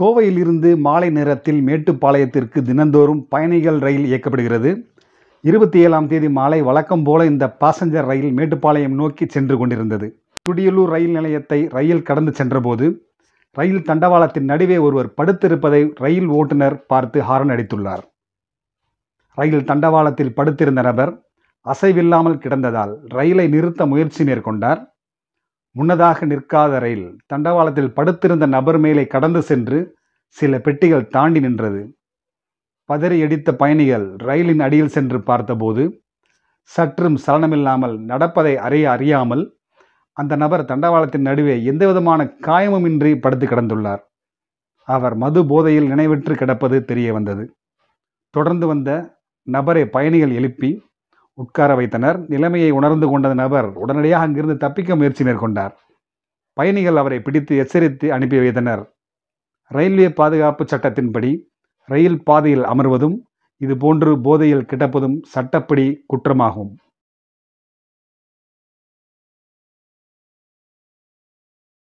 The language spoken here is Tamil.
கோவையிலிருந்து மாலை நேரத்தில் மேட்டுப்பாளையத்திற்கு தினந்தோறும் பயணிகள் ரயில் இயக்கப்படுகிறது இருபத்தி ஏழாம் தேதி மாலை வழக்கம் போல இந்த பாசஞ்சர் ரயில் மேட்டுப்பாளையம் நோக்கி சென்று கொண்டிருந்தது துடியலூர் ரயில் நிலையத்தை ரயில் கடந்து சென்றபோது ரயில் தண்டவாளத்தின் நடுவே ஒருவர் படுத்திருப்பதை ரயில் ஓட்டுநர் பார்த்து ஹாரன் அடித்துள்ளார் ரயில் தண்டவாளத்தில் படுத்திருந்த நபர் அசைவில்லாமல் கிடந்ததால் ரயிலை நிறுத்த முயற்சி மேற்கொண்டார் முன்னதாக நிற்காத ரயில் தண்டவாளத்தில் படுத்திருந்த நபர் மேலே கடந்து சென்று சில பெட்டிகள் தாண்டி நின்றது பதறி அடித்த பயணிகள் ரயிலின் அடியில் சென்று பார்த்தபோது சற்றும் சலனமில்லாமல் நடப்பதை அறிய அறியாமல் அந்த நபர் தண்டவாளத்தின் நடுவே எந்தவிதமான காயமுமின்றி படுத்து கிடந்துள்ளார் அவர் மது போதையில் நினைவிற்று கிடப்பது தெரிய வந்தது தொடர்ந்து வந்த நபரை பயணிகள் எழுப்பி உட்கார வைத்தனர் நிலைமையை உணர்ந்து கொண்ட நபர் உடனடியாக அங்கிருந்து தப்பிக்க முயற்சி மேற்கொண்டார் பயணிகள் அவரை பிடித்து எச்சரித்து அனுப்பி வைத்தனர் ரயில்வே பாதுகாப்பு சட்டத்தின்படி ரயில் பாதையில் அமர்வதும் இதுபோன்று போதையில் கிடப்பதும் சட்டப்படி குற்றமாகும்